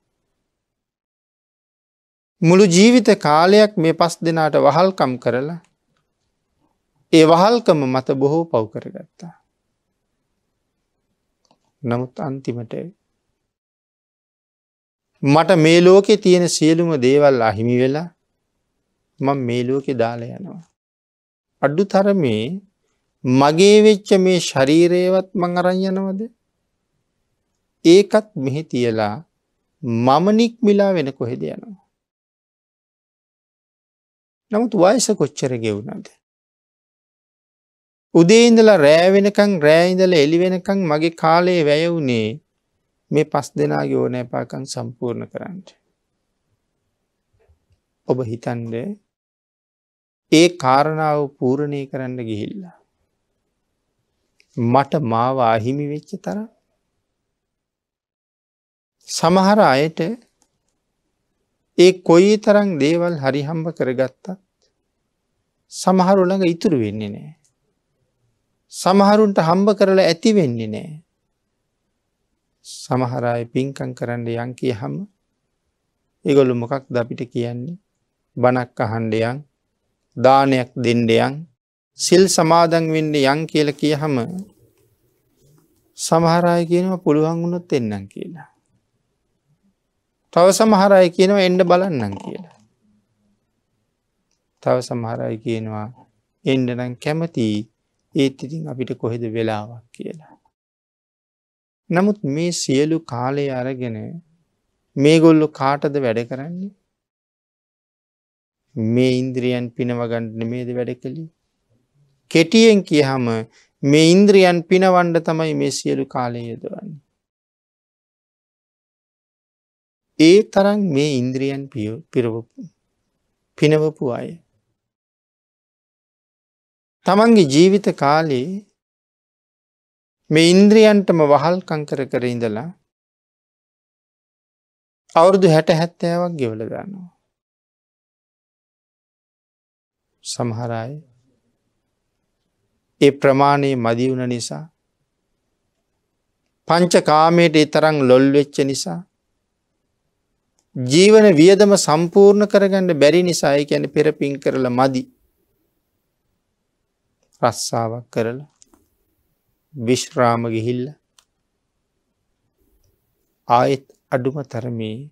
මුළු ජීවිත කාලයක් මේ පස් දෙනාට වහල්කම් කරලා ඒ වහල්කම මත බොහෝ පව් කරගත්තා. නමුත් අන්තිමට මට මේ ලෝකෙ තියෙන සියලුම දේවල් අහිමි වෙලා මං මේ ලෝකෙ දාල යනවා. අඩ්ඩු තරමේ මගේ වෙච්ච මේ ශරීරයවත් මං අරන් යනවද. ඒකත් මෙහි තියලා මමනික් මිලා වෙන කොහෙද යනවා. නමුත් වයස කොච්චර ගෙවුණද. උදේඉඳලා රෑවෙනකං රෑඉඳල එලිවෙනකං මගේ කාලයේ වැය වුණේ මේ පස් දෙනා යෝනෑපාකන් සම්පූර්ණ කරන්නට. ඔබ හිතන්ඩ ඒ කාරණාව පූරණය කරන්න ගිහිල්ලා. මට මාව අහිමි වෙච්ච තර සමහර අයට ඒ කොයි තරං දේවල් හරිහම්බ කරගත්තත් සමහරුළඟ ඉතුරු වෙන්නේ නෑ. සමහරුන්ට හම්බ කරලා ඇති වෙන්නේ නෑ. සමහරය පින්කං කරන්න යන් කිය හම ඒගොලු මොකක් ද අපිට කියන්නේ බණක් අහන්ඩයන් දානයක් දෙන්ඩයන් සිල් සමාදන් වෙන්ඩ යන් කියල කිය හම සමහරය කියනව පුළුවන් වුණොත් එන්නම් කියලා. තව සමහරය කියනව එන්ඩ බලන්නම් කියලා. තව සමහරයි කියනවා එන්ඩනම් කැමති ඒත් ඉතින් අපිට කොහෙද වෙලාවක් කියලා. නමුත් මේ සියලු කාලය අරගෙන මේගොල්ලො කාටද වැඩ කරන්නේ. මේ ඉන්ද්‍රියන් පිනවගණ්ඩන මේද වැඩ කළි. කෙටියෙන් කියහම මේ ඉන්ද්‍රියන් පිනවන්ඩ තමයි මේ සියලු කාලය යදවන්නේ. ඒ තරන් මේ ඉන්ද්‍රියන් පිරවපු පිනවපු අය. තමන්ගේ ජීවිත කාලයේ මේ ඉන්ද්‍රියන්ටම වහල්කං කර කර ඉඳලා අවුරුදු හැට හැත්තෑවක් ගෙවල ගන්නවා. සමහරයි ඒ ප්‍රමාණයේ මදිවුණ නිසා පංච කාමයට එතරං ලොල් වෙච්ච නිසා ජීවන වියදම සම්පූර්ණ කරගන්න බැරි නිසායි ැන පෙරපින් කරලා මදි රස්සාාවක් කරලා විශ්‍රාම ගිහිල්ල ආයෙත් අඩුම තරමේ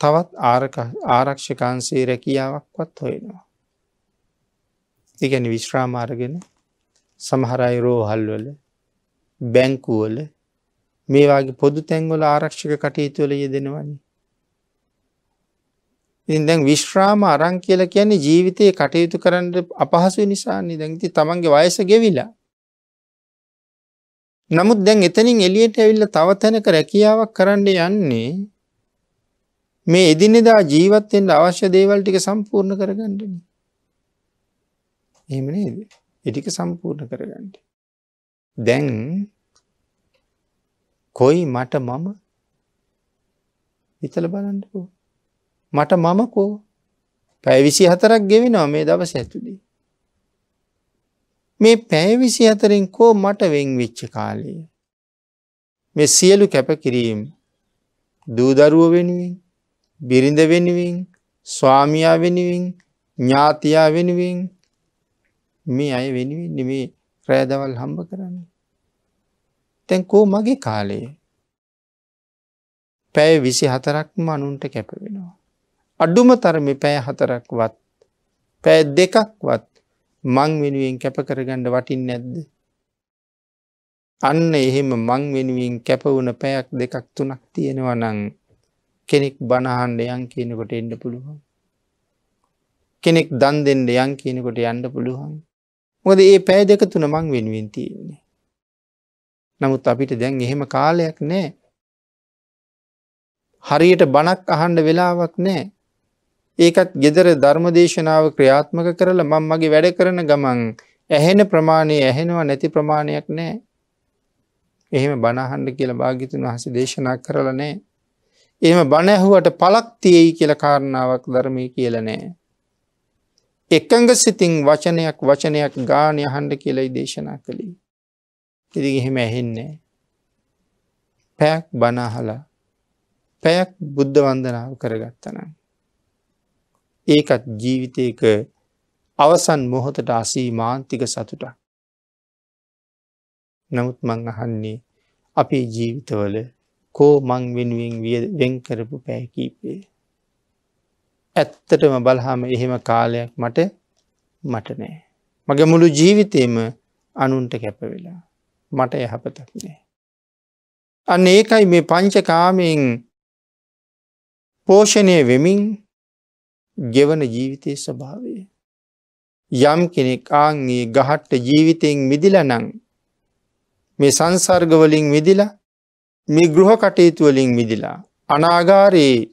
තවත් ආරක්ෂකන්සේ රැකියාවක්වත් හොයෙනවා. තිගැන විශ්‍රාමාරගෙන සමහරයි රෝහල්වල බැංකුවල මේවාගේ පොදු තැන්වල ආරක්ෂක කටයුතුවල යෙදෙනවනි. ඉදැන් විශ්‍රාම අරං කියල කියන්නේ ජීවිතයේ කටයුතු කරන්න අපහසු නිසා නිදැති තමන්ගේ වයස ගෙවිලා නමුත් දැන් එතනින් එලියට ඇවිල්ල තව තැනක රැකියාවක් කරන්න යන්නේ මේ එදිනෙදා ජීවත්වෙන්ට අවශ්‍ය දේවල් ටික සම්පූර්ණ කරගන්නන. එහෙම නේද? එටික සම්පූර්ණ කරගන්න. දැන් කොයි මට මම හිතල බලන්නකෝ. මට මමකෝ පැවිසි හතරක් ගෙවෙනවා මේ දවස ඇතුළේ. මේ පැය විසි අතරින් කෝ මට වෙන් වෙච්ච කාලය. මෙ සියලු කැපකිරීම් දූදරුව වෙනුවෙන් බිරිඳ වෙනුවෙන් ස්වාමියා වෙනුවෙන් ඥාතියා වෙනුවෙන් මේ අය වෙනුවෙන් නෙමේ රෑදවල් හම්බ කරන්න. තැන්කෝ මගේ කාලයේ. පැය විසි හතරක්ම අනුන්ට කැපවෙනවා. අඩුම තරම පැය හතරක්වත් පැය දෙකක්වත් මං වෙනුවෙන් කැප කරගණ්ඩ වටින් නැද්ද. අන්න එහෙම මං වෙනුවෙන් කැපවුන පැයක් දෙකක් තුනක් තියෙනවා නං කෙනෙක් බණහන්ඩ යන් කියනකොට එන්න පුළුවන්. කෙනෙක් දන් දෙෙන්ඩ යන් කියනකොට යන්න පුළුවන්. මොද ඒ පෑ දෙක තුන මං වෙනුවෙන් තියෙන්නේ. නමුත් අපිට දැන් එහෙම කාලයක් නෑ. හරියට බණක් අහන්ඩ වෙලාවක් නෑ. ඒකත් gedara ධර්මදේශනාව ක්‍රියාත්මක කරලා මම මගේ වැඩ කරන ගමන් ඇහෙන ප්‍රමාණය ඇහෙනවා නැති ප්‍රමාණයක් නැහැ. එහෙම බණ අහන්න කියලා භාග්‍යතුන් වහන්සේ දේශනා කරලා නැහැ. එහෙම බණ ඇහුවට පළක් තියෙයි කියලා කාරණාවක් ධර්මයේ කියලා නැහැ. එකඟ සිතින් වචනයක් වචනයක් ගාන අහන්න කියලයි දේශනා කළේ. ඉතින් එහෙම ඇහෙන්නේ පැයක් බණ අහලා පැයක් බුද්ධ වන්දනාව කරගත්තනම් ඒකත් ජීවිතයක අවසන් මොහොතට අසීමාන්තික සතුට. නමුත් මං අහන්නේ අපේ ජීවිතවල කෝ මං වෙනුවෙන් වෙන්කරපු පැහැකීපේ. ඇත්තටම බලහාම එහෙම කාලයක් මට මට නෑ. මගේ මුළු ජීවිතයම අනුන්ට කැපවෙලා. මට යහපතක් නෑ. අන්න ඒකයි මේ පංචකාමයෙන් පෝෂණය වෙමින් ගෙවන ජීවිතය ස්වභාවය. යම් කෙනෙක් ආංගේ ගහට්ට ජීවිතයෙන් මිදිලනං මේ සංසර්ගවලින් මිදිලා මේ ගෘහ කටයුතුවලින් මිදිලා. අනාගාරයේ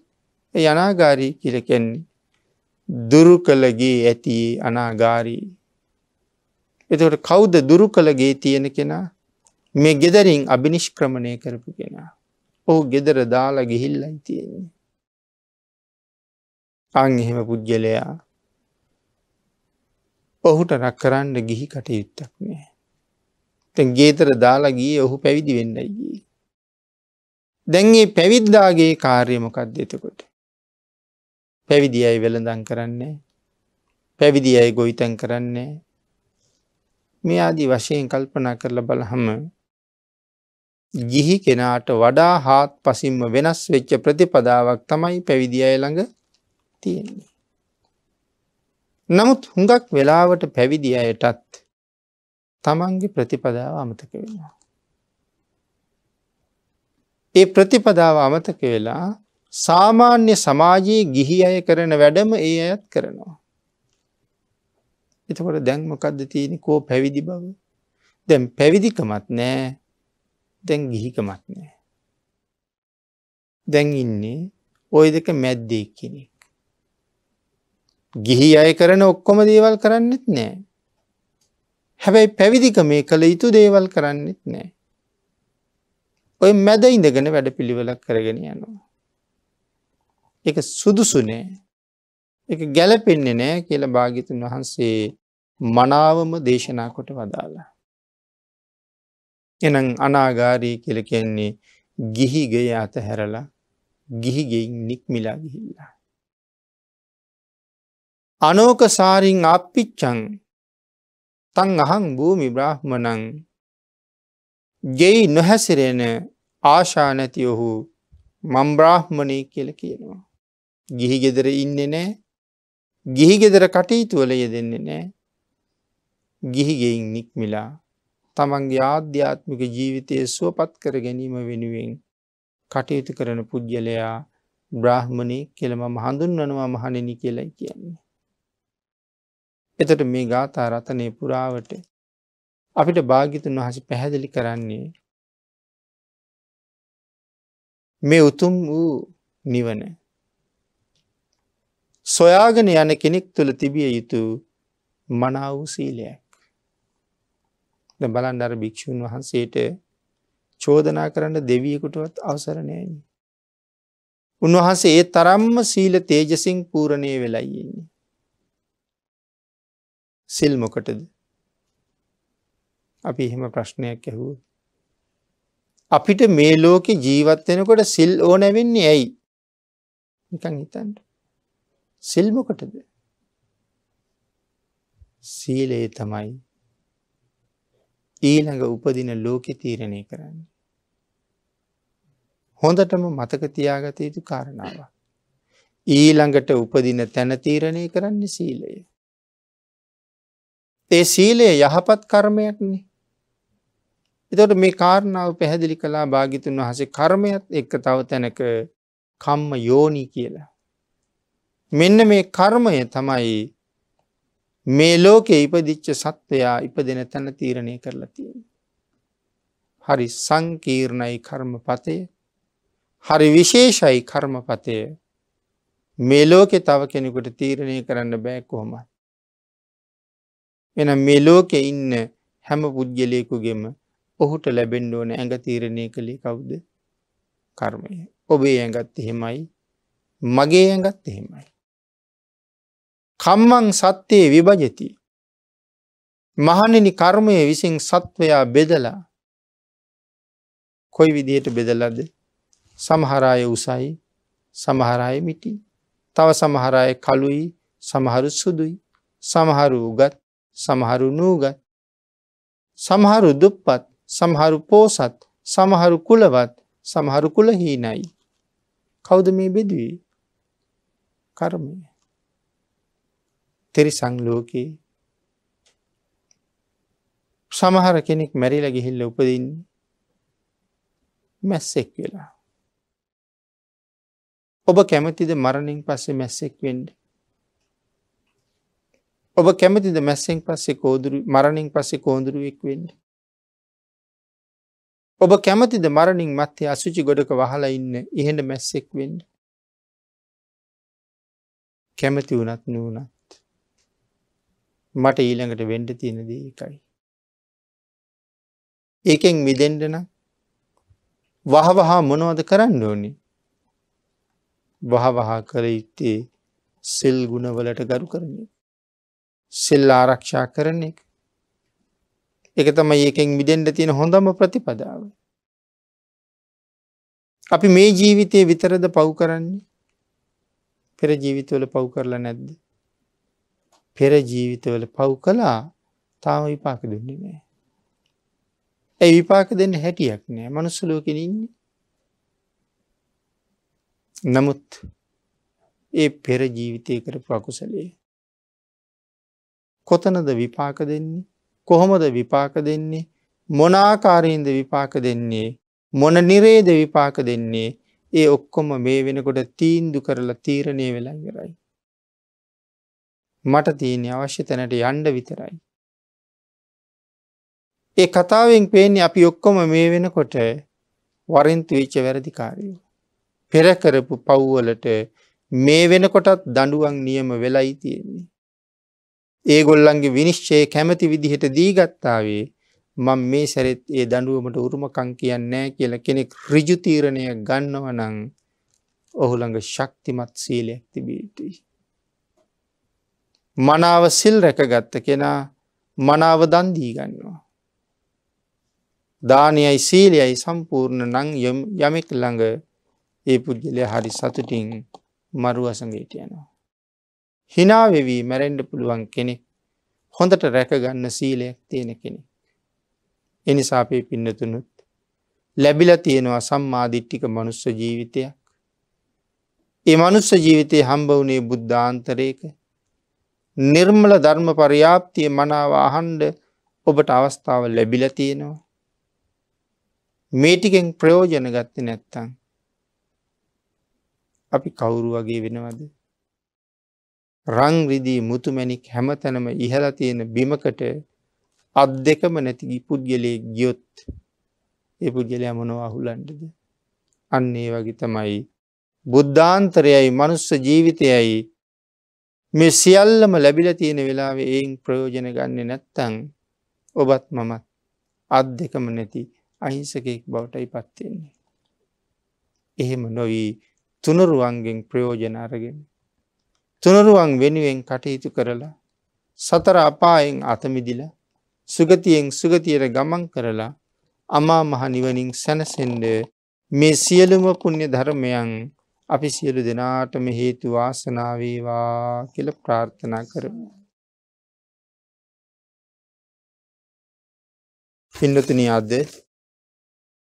යනාගාරී කියලකෙන්නේ. දුරු කළගේ ඇති අනාගාරී. එතකට කෞුද දුරු කළගේ තියෙන කෙනා මේ ගෙදරින් අභිනිෂ්ක්‍රමණය කරපු කෙනා. ඔහු ගෙදර දාලා ගිහිල්ලයි තියෙන්නේ. අං එහෙම පුද්ගලයා ඔහුට රක් කරන්න ගිහි කටයුත්තක් නෑ. තැන් ගේතර දාලා ගිය ඔහු පැවිදි වෙන්නයිගී. දැන්ගේ පැවිද්දාගේ කාර්යමකක්ද එතකොට. පැවිදි අයි වෙළඳන් කරන්නේ පැවිදි අයි ගොවිතැන් කරන්නේ මේ ආදී වශයෙන් කල්පනා කරලා බලහම ගිහි කෙනාට වඩා හාත් පසින්ම වෙනස් වෙච්ච ප්‍රතිපදාවක් තමයි පැවිදි අය ළඟ තියෙන්නේ. නමුත් හුඟක් වෙලාවට පැවිදි අයටත් තමන්ගේ ප්‍රතිපදාව අමතක වෙනවා. ඒ ප්‍රතිපදාව අමතක වෙලා සාමාන්‍ය සමාජයේ ගිහි අය කරන වැඩම ඒ අයත් කරනවා. එතකොට දැන්මකක්ද තියෙන කෝ පැවිදි බව දැන් පැවිදිකමත් නෑ දැන් ගිහිකමත් නෑ. දැන් ඉන්නේ ඔය දෙක මැද්දෙක්කිනේ. ගිහි අය කරන ඔක්කොම දේවල් කරන්නෙත් නෑ. හැබැයි පැවිදික මේ කළ යුතු දේවල් කරන්නෙත් නෑ. ඔය මැද ඉඳගෙන වැඩ පිළිවෙලක් කරගෙන යනවා. එක සුදුසුනේ එක ගැලපෙන්නේ නෑ කියල භාගිතුන් වහන්සේ මනාවම දේශනා කොට වදාලා. එනම් අනාගාරී කියල කියන්නේ ගිහිගේ අත හැරලා ගිහිගෙයින් නික්මිලා ගිහිල්ලා. අනෝකසාරිං අප්පිච්චං තං අහං භූමි බ්‍රහ්මණං ගෙයි නොහැසිරෙන ආශා නැති ඔහු මම්බ්‍රාහ්මණය කියල කියනවා. ගිහිගෙදර ඉන්න නෑ ගිහිගෙදර කටයුතුවල යෙදෙන්නේ නෑ ගිහිගෙයින් නික්මිලා තමන්ගේ ආධ්‍යාත්මික ජීවිතය සුවපත් කර ගැනීම වෙනුවෙන් කටයුතු කරන පුද්ගලයා බ්‍රාහ්මණය කෙළම හඳුන්වනවා මහණෙනි කියලයි කියන්නේ. එතට මේ ගාථා රතනය පුරාවට අපිට භාගිතුන් වහස පැහැදිලි කරන්නේ මේ උතුම් වූ නිවන සොයාගෙන යන කෙනෙක් තුළ තිබිය යුතු මනාව සීලයක් බලන් අර භික්‍ෂූන් වහන්සේට චෝදනා කරන්න දෙවියකුටවත් අවසරණයනි. උන්වහන්සේ ඒ තරම්ම සීල තේජසිං පූරණය වෙලයින්නේ. සිල් මොකටද අපි එහෙම ප්‍රශ්නයක් ඇහුව. අපිට මේ ලෝකෙ ජීවත්වෙනකොට සිල් ඕන වෙන්නේ ඇයි නිකං හිතන්ට සිල්මොකටද සීලයේ තමයි ඊළඟ උපදින ලෝකෙ තීරණය කරන්න. හොඳටම මතකතියාගත යුතු කාරණාව. ඊළඟට උපදින තැන තීරණය කරන්නේ සීලයේ. ඒ සීලය යහපත් කර්මයක්නේ. එතට මේ කාරණාව පැහැදිලි කලා භාගිතුන් වහසේ කර්මයත් එක්ක තව තැනක කම්ම යෝනී කියලා. මෙන්න මේ කර්මය තමයි මේ ලෝකෙ ඉපදිච්ච සත්වයා ඉපදෙන තැන තීරණය කරලා තියෙන. හරි සංකීර්ණයි කර්මපතය හරි විශේෂයි කර්මපතය මේ ලෝකෙ තව කෙනෙකුට තීරණය කරන්න බෑ කොහොමත්. එන මේ ලෝකෙ ඉන්න හැම පුද්ගලයෙකුගෙම ඔහුට ලැබෙන්ඩ ඕන ඇඟ තීරණය කළේ කවුද කර්මය. ඔබේ ඇඟත් එහෙමයි මගේ ඇඟත් එහෙමයි. කම්මං සත්‍යයේ විභජති. මහණෙනි කර්මය විසින් සත්වයා බෙදලා කොයි විදියට බෙදලද සමහරාය උසයි සමහරාය මිටි තව සමහරාය කළුයි සමහරු සුදුයි සමහරු උගත් සමහරු නූගත් සමහරු දුප්පත් සමහරු පෝසත් සමහරු කුලවත් සමහරු කුල හීනයි කෞද මේ බෙදුවී කර්මය තෙරිසං ලෝකයේ සමහර කෙනෙක් මැරිල ගිහිල්ල උපදින්නේ මැස්සෙක් වෙලා ඔබ කැමතිද මරණින් පස්සේ මැස්සෙක් වෙන්ඩ ඔබ කැමතිද මැස්සෙන් පස්සේ කෝදුරු මරණින් පස්සේ කෝදුරුවෙක් වෙන්න. ඔබ කැමතිද මරණින් මත්තේ අසුචි ගොඩක වහලා ඉන්න ඉහෙන මැස්සෙක් වෙන්න. කැමති වනත් නූනත්. මට ඊළඟට වෙන්ඩ තියෙනද එකයි. ඒකෙන් මිදෙන්ඩන වහවහා මොනවද කරන්න ඕනි. වහවහා කර ඉත්තේ සිල් ගුණවලට ගරු කරන්නේ. සෙල් ආරක්ෂා කරන එක. එක තමයි ඒකෙන් මිදෙන්ට තියෙන හොඳම ප්‍රතිපදාව. අපි මේ ජීවිතය විතරද පව් කරන්නේ පෙර ජීවිතවල පව් කරලා නැද්ද. පෙර ජීවිතවල පව් කලා තාම විපාක දෙන්නේ නෑ. ඇ විපාක දෙන්න හැටියක් නෑ මනුස්සලෝකෙනන්නේ. නමුත් ඒ පෙර ජීවිතය කර ප්‍රකුසලේ කොතනද විපාක දෙන්නේ කොහොමද විපාක දෙන්නේ මොනාකාරයෙන්ද විපාක දෙන්නේ මොන නිරේද විපාක දෙන්නේ ඒ ඔක්කොම මේ වෙනකොට තීන්දු කරලා තීරණය වෙලා ඉවරයි. මට තියෙන අවශ්‍ය තැනට යන්න විතරයි. ඒ කතාවෙන් පේන්නේ අපි ඔක්කොම මේ වෙනකොට වරින්තු වෙච්ච වැරදිකාරයෝ. පෙරකරපු පව්වලට මේ වෙනකොටත් දඩුවන් නියම වෙලයි තියෙන්නේ. ඒගොල්ලන්ගේ විනිශ්චය කැමති විදිහට දීගත්තාවේ මං මේ සැරෙත් ඒ දඩුවමට උරුමකං කියන්නේ කියලා කෙනෙක් රිජුතීරණය ගන්නව නං ඔහුළඟ ශක්තිමත් සීලයක් තිබීටයි. මනාව සිල් රැකගත්ත කෙනා මනාව දන්දී ගන්නවා. දානයයි සීලයයි සම්පූර්ණ නං යමෙක් ළඟ ඒ පුද්ගලය හරි සතුටින් මරුවසගේට යනවා. හිනාවෙවී මැරෙන්ඩ පුළුවන් කෙනෙක් හොඳට රැකගන්න සීලයක් තියෙන කෙනෙක්. එනිසාපේ පින්නතුනුත් ලැබිල තියෙනවා සම්මාධිට්ටික මනුස්ස ජීවිතයක්. ඒ මනුස්ස ජීවිතය හම්බවුනේ බුද්ධාන්තරයක නිර්මල ධර්ම පරියාප්තිය මනාව අහන්ඩ ඔබට අවස්ථාව ලැබිල තියෙනවා. මේටිකෙන් ප්‍රයෝජන ගත්ත නැත්තං අපි කවුරු වගේ වෙනවද. රංරිදී මුතුමැණික් හැමතැනම ඉහළ තියෙන බිමකට අත් දෙකම නැති පුද්ගලයේ ගියොත් ඒ පුද්ගලයා මොනවා අහුලන්ටද අන්න ඒ වගේ තමයි බුද්ධාන්තරයයි මනුස්ස ජීවිතයයි මේ සියල්ලම ලැබිල තියෙන වෙලාව එයින් ප්‍රයෝජන ගන්න නැත්තං ඔබත් මමත් අත් දෙකම නැති අහිංසකෙක් බවටයි පත්වෙන්නේ. එහෙම නොවී තුනරුවන්ගෙන් ප්‍රයෝජන අරගෙන තුනරුවන් වෙනුවෙන් කටයුතු කරලා සතර අපායෙන් අතමිදිල සුගතියෙන් සුගතියට ගමන් කරලා අමා මහනිවනින් සැනසෙන්ඩ මේ සියලුම පුුණ්‍ය ධර්මයන් අපි සියලු දෙනාටම හේතු වාසනාවේවා කියල ප්‍රාර්ථනා කරමු. පින්නතුනි අද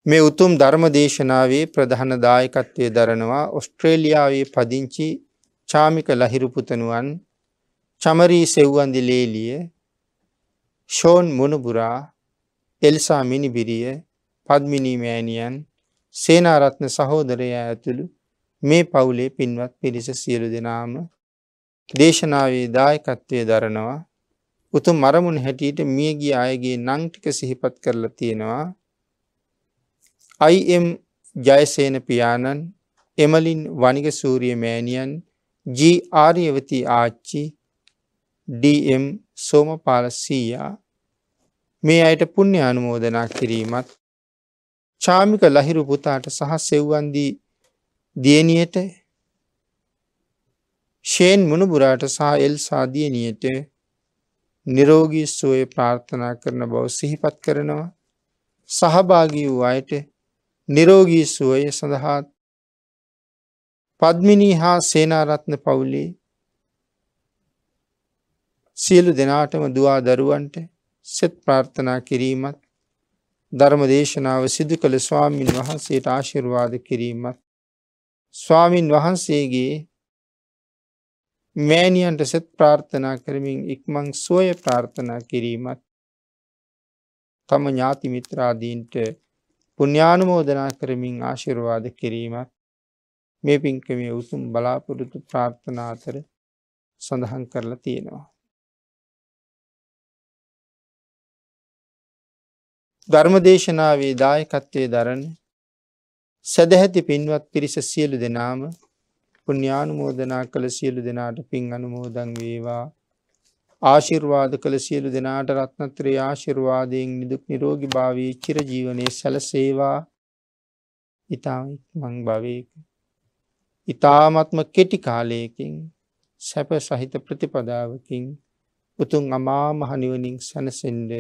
මේ උතුම් ධර්ම දේශනාවේ ප්‍රධාන දායකත්වය දරනවා ඔස්ට්‍රේලියාවේ පදිංචි චාමික ලහිරුපුතනුවන් චමරී සෙව්වන්දි ලේලිය ෂෝන් මොනුබුරා එල්සා මිනිබිරිය පද්මිනීමෑණියන් සේනාරත්න සහෝදරයා ඇතුළු මේ පවුලේ පින්වත් පිරිස සියලු දෙනාම දේශනාවේ දායකත්වය දරනවා උතු මරමුණ හැටියට මියගිය අයගේ නංටික සිහිපත් කරලා තියෙනවා අයිම් ජයසේන පියාණන් එමලින් වනිග සූරිය මෑණියන් ජී ආර්යවති ආච්චි ඩම් සෝමපාල සීයා මේ අයට පුුණ්‍ය අනුමෝදනා කිරීමත් චාමික ලහිරු පුතාට සහ සෙව්වන්දී දියණියට ෂේන් මුණුබුරාට සහ එල් සාදියනියට නිරෝගී සුවය ප්‍රාර්ථනා කරන බව සිහිපත් කරනවා සහභාගී වූ අයට නිරෝගී සුවය සඳහාත් පද්මිනී හා සේනාරත්න පවුලේ සියලු දෙනාටම දවා දරුවන්ට සෙත් ප්‍රාර්ථනා කිරීමත් ධර්ම දේශනාව සිදු කළ ස්වාමීන් වහන්සේට ආශිර්වාද කිරීමත් ස්වාමීන් වහන්සේගේ මෑණියන්ට සෙත් ප්‍රාර්ථනා කරමින් ඉක්මං සෝය ප්‍රාර්ථනා කිරීමත් තම ඥාති මිත්‍රාදීන්ට පුුණ්‍යානුමෝදනා කරමින් ආශිර්වාද කිරීමත් මේ පින්කමේ උසුම් බලාපොරොතු ප්‍රාර්ථනාතර සඳහන් කරලා තියෙනවා. ධර්මදේශනාවේ දායකත්වය දරන සැදැහැති පින්වත් පිරිස සියලු දෙනාම පුුණ්‍යානුමෝදනා කළ සියලු දෙනාට පින් අනුමෝදන් වේවා ආශිර්වාද කළ සියලු දෙනාට රත්නත්‍රයේ ආශිර්වාදයෙන් නිදුක් නිරෝගි භාවී චිරජීවනය සැලසේවා ඉතාම මං භවයකු ඉතාමත්ම කෙටි කාලයකින් සැප සහිත ප්‍රතිපදාවකින් උතුන් අමාමහනිවනින් සැනසෙන්ඩ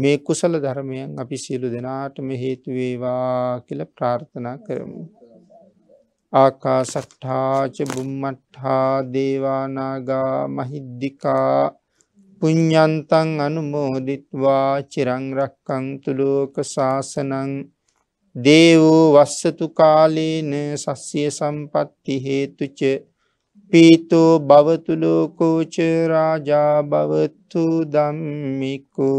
මේ කුසල ධර්මයන් අපි සියලු දෙනාටම හේතුවේවා කියල ප්‍රාර්ථනා කරමු. ආකා සට්ඨාච බුම්මට්හා දේවානාගා මහිද්දිකා පුඤ්ඥන්තන් අනුමෝදිත්වා චිරංරක්කං තුළෝක ශාසනං දේවෝ වස්සතු කාලේන සස්්‍යය සම්පත්ති හේතුච පීතෝ භවතුලෝකෝච රාජා භවත්තු දම්මිකෝ